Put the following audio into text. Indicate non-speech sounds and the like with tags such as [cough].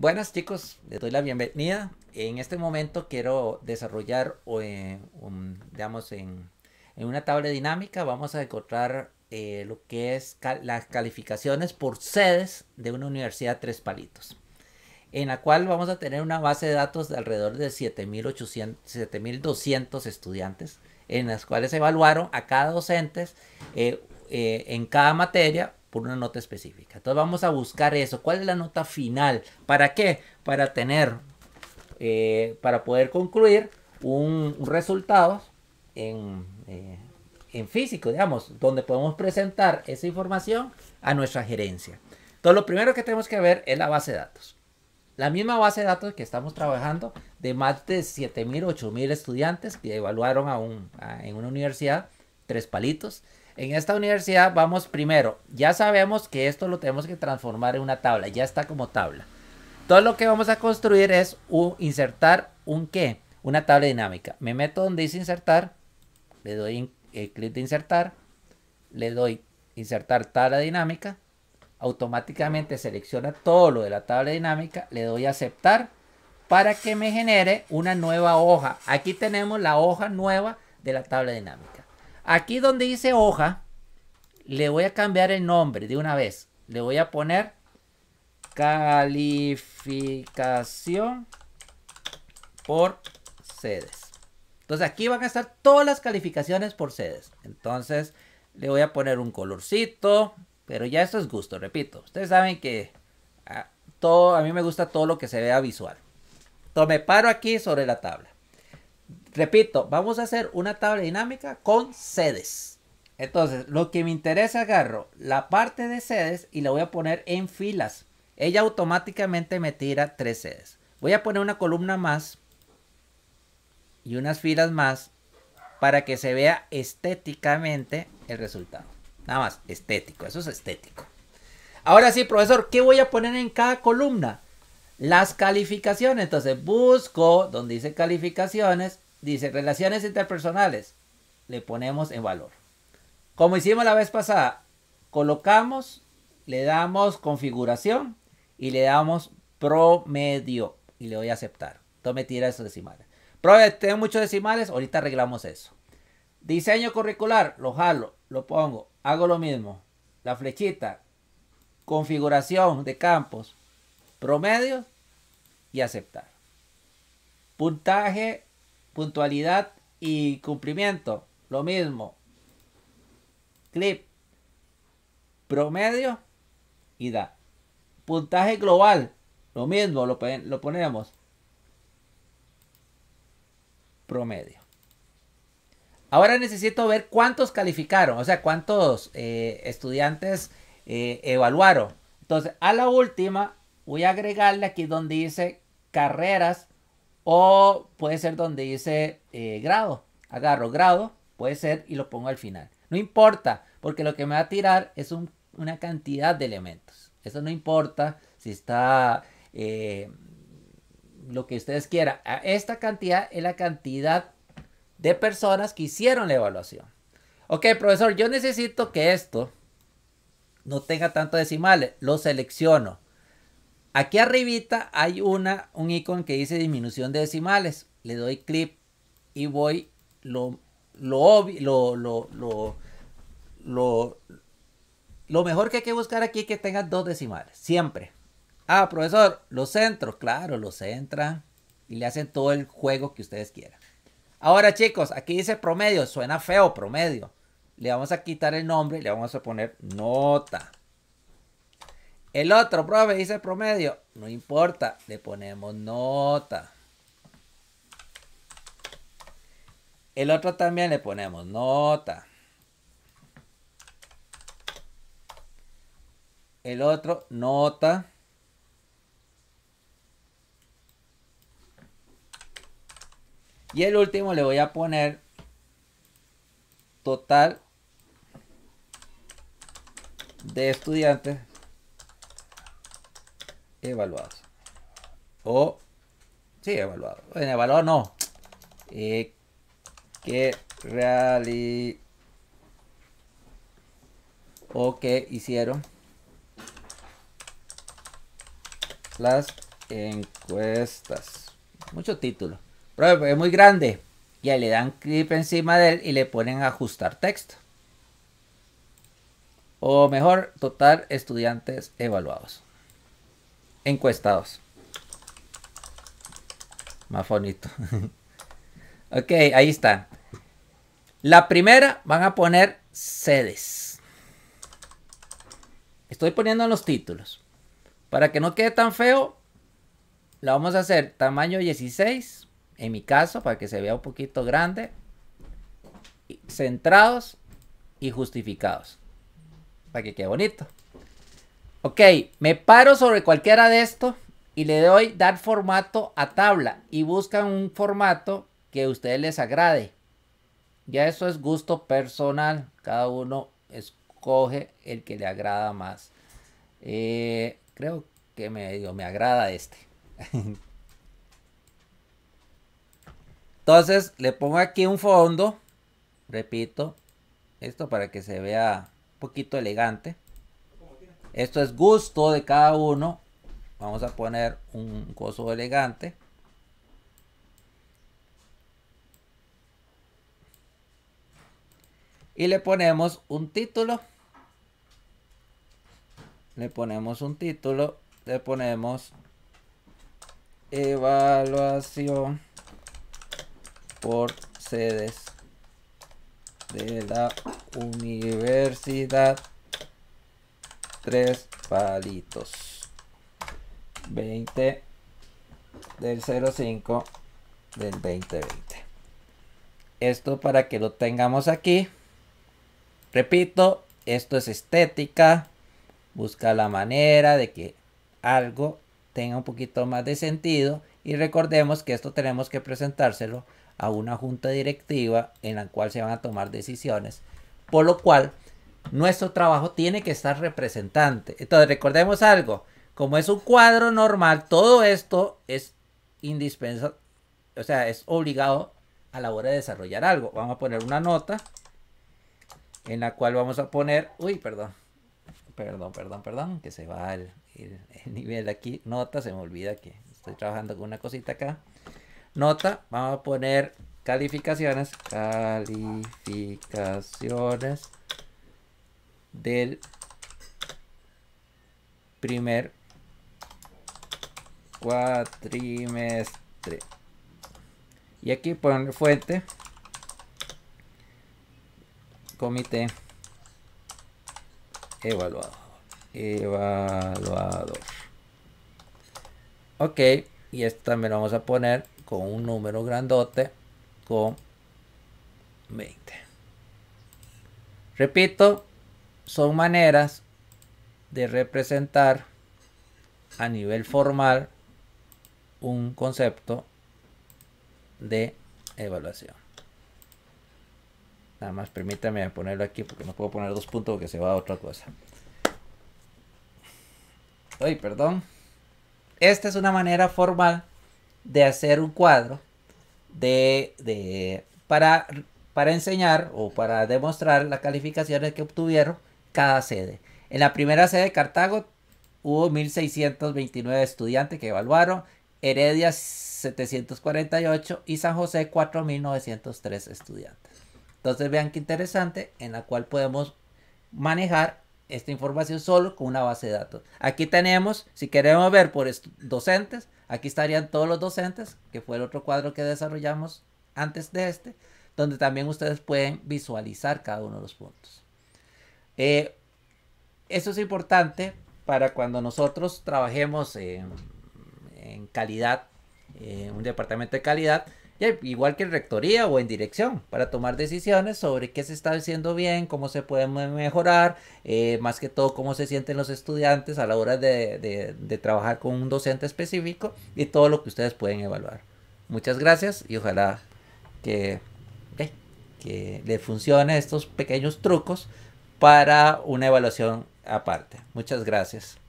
Buenas chicos, les doy la bienvenida. En este momento quiero desarrollar, eh, digamos, en, una tabla dinámica vamos a encontrar eh, lo que es las calificaciones por sedes de una universidad tres palitos, en la cual vamos a tener una base de datos de alrededor de 7.200 estudiantes, en las cuales se evaluaron a cada docente eh, en cada materia por una nota específica. Entonces vamos a buscar eso. ¿Cuál es la nota final? ¿Para qué? Para tener, eh, para poder concluir un, resultado en, eh, en físico, digamos, donde podemos presentar esa información a nuestra gerencia. Entonces lo primero que tenemos que ver es la base de datos. La misma base de datos que estamos trabajando de más de 7.000, 8.000 estudiantes que evaluaron a un, en una universidad, tres palitos. En esta universidad vamos primero, ya sabemos que esto lo tenemos que transformar en una tabla, ya está como tabla. Todo lo que vamos a construir es insertar un qué, una tabla dinámica. Me meto donde dice insertar, le doy eh, clic de insertar, le doy insertar tabla dinámica, automáticamente selecciona todo lo de la tabla dinámica, le doy aceptar para que me genere una nueva hoja. Aquí tenemos la hoja nueva de la tabla dinámica. Aquí donde dice hoja, le voy a cambiar el nombre de una vez. Le voy a poner calificación por sedes. Entonces aquí van a estar todas las calificaciones por sedes. Entonces le voy a poner un colorcito, pero ya esto es gusto, repito. Ustedes saben que a, ah, todo, a mí me gusta todo lo que se vea visual. Entonces me paro aquí sobre la tabla repito, vamos a hacer una tabla dinámica con sedes. Entonces, lo que me interesa, agarro la parte de sedes y la voy a poner en filas. Ella automáticamente me tira tres sedes. Voy a poner una columna más y unas filas más para que se vea estéticamente el resultado. Nada más, estético, eso es estético. Ahora sí, profesor, ¿qué voy a poner en cada columna? Las calificaciones. Entonces busco donde dice calificaciones Dice, relaciones interpersonales, le ponemos en valor. Como hicimos la vez pasada, colocamos, le damos configuración y le damos promedio. Y le doy a aceptar. me tira esos decimales. Prove, tengo muchos decimales, ahorita arreglamos eso. Diseño curricular, lo jalo, lo pongo, hago lo mismo. La flechita, configuración de campos, promedio y aceptar. Puntaje puntualidad y cumplimiento, lo mismo. Clip, promedio y da. Puntaje global, lo mismo, lo, lo ponemos. Promedio. Ahora necesito ver cuántos calificaron, o sea, cuántos eh, estudiantes eh, evaluaron. Entonces, a la última voy a agregarle aquí donde dice carreras o puede ser donde dice eh, grado. Agarro grado, puede ser y lo pongo al final. No importa, porque lo que me va a tirar es una cantidad de elementos. Eso no importa si está eh, lo que ustedes quieran. Esta cantidad es la cantidad de personas que hicieron la evaluación. Ok, profesor, yo necesito que esto no tenga tantos decimales. Lo selecciono. Aquí arribita hay una, un icono que dice disminución de decimales. Le doy clic y voy lo, lo, lo, lo, lo, mejor que hay que buscar aquí es que tenga dos decimales, siempre. Ah, profesor, los centros, claro, los centra y le hacen todo el juego que ustedes quieran. Ahora chicos, aquí dice promedio, suena feo promedio. Le vamos a quitar el nombre, le vamos a poner nota. El otro, profe, dice promedio. No importa, le ponemos nota. El otro también le ponemos nota. El otro, nota. Y el último le voy a poner total de estudiantes evaluados. O, sí, evaluados. En evaluado no. Eh, que reali... O que hicieron las encuestas. Mucho título. Pero es muy grande. Y ahí le dan clip encima de él y le ponen ajustar texto. O mejor, total estudiantes evaluados encuestados. Más bonito. [laughs] ok, ahí está. La primera van a poner sedes. Estoy poniendo los títulos. Para que no quede tan feo, la vamos a hacer tamaño 16. En mi caso, para que se vea un poquito grande. Centrados y justificados. Para que quede bonito. Ok, me paro sobre cualquiera de estos y le doy dar formato a tabla y buscan un formato que a ustedes les agrade. Ya eso es gusto personal, cada uno escoge el que le agrada más. Eh, creo que me agrada este. [laughs] Entonces le pongo aquí un fondo, repito, esto para que se vea un poquito elegante. Esto es gusto de cada uno. Vamos a poner un coso elegante. Y le ponemos un título. Le ponemos un título. Le ponemos evaluación por sedes de la universidad tres palitos. 20 del 05 del 2020. Esto para que lo tengamos aquí. Repito, esto es estética. Busca la manera de que algo tenga un poquito más de sentido. Y recordemos que esto tenemos que presentárselo a una junta directiva en la cual se van a tomar decisiones. Por lo cual nuestro trabajo tiene que estar representante. Entonces, recordemos algo, como es un cuadro normal, todo esto es indispensable, o sea, es obligado a la hora de desarrollar algo. Vamos a poner una nota en la cual vamos a poner, uy, perdón, perdón, perdón, perdón, que se va el, nivel de aquí, nota, se me olvida que estoy trabajando con una cosita acá. Nota, vamos a poner calificaciones, calificaciones del primer cuatrimestre. Y aquí poner fuente. Comité evaluado. Evaluador. Ok. Y esto también lo vamos a poner con un número grandote. Con 20. Repito, son maneras de representar a nivel formal un concepto de evaluación. Nada más permítame ponerlo aquí porque no puedo poner dos puntos porque se va a otra cosa. Ay, perdón. Esta es una manera formal de hacer un cuadro de, de para, para enseñar o para demostrar las calificaciones que obtuvieron cada sede. En la primera sede de Cartago hubo 1.629 estudiantes que evaluaron, Heredia 748 y San José 4.903 estudiantes. Entonces vean qué interesante en la cual podemos manejar esta información solo con una base de datos. Aquí tenemos, si queremos ver por docentes, aquí estarían todos los docentes, que fue el otro cuadro que desarrollamos antes de este, donde también ustedes pueden visualizar cada uno de los puntos. Eh, eso es importante para cuando nosotros trabajemos en, calidad, en eh, un departamento de calidad, igual que en rectoría o en dirección, para tomar decisiones sobre qué se está haciendo bien, cómo se puede mejorar, eh, más que todo cómo se sienten los estudiantes a la hora de, trabajar con un docente específico y todo lo que ustedes pueden evaluar. Muchas gracias y ojalá que, que le funcione estos pequeños trucos para una evaluación aparte. Muchas gracias.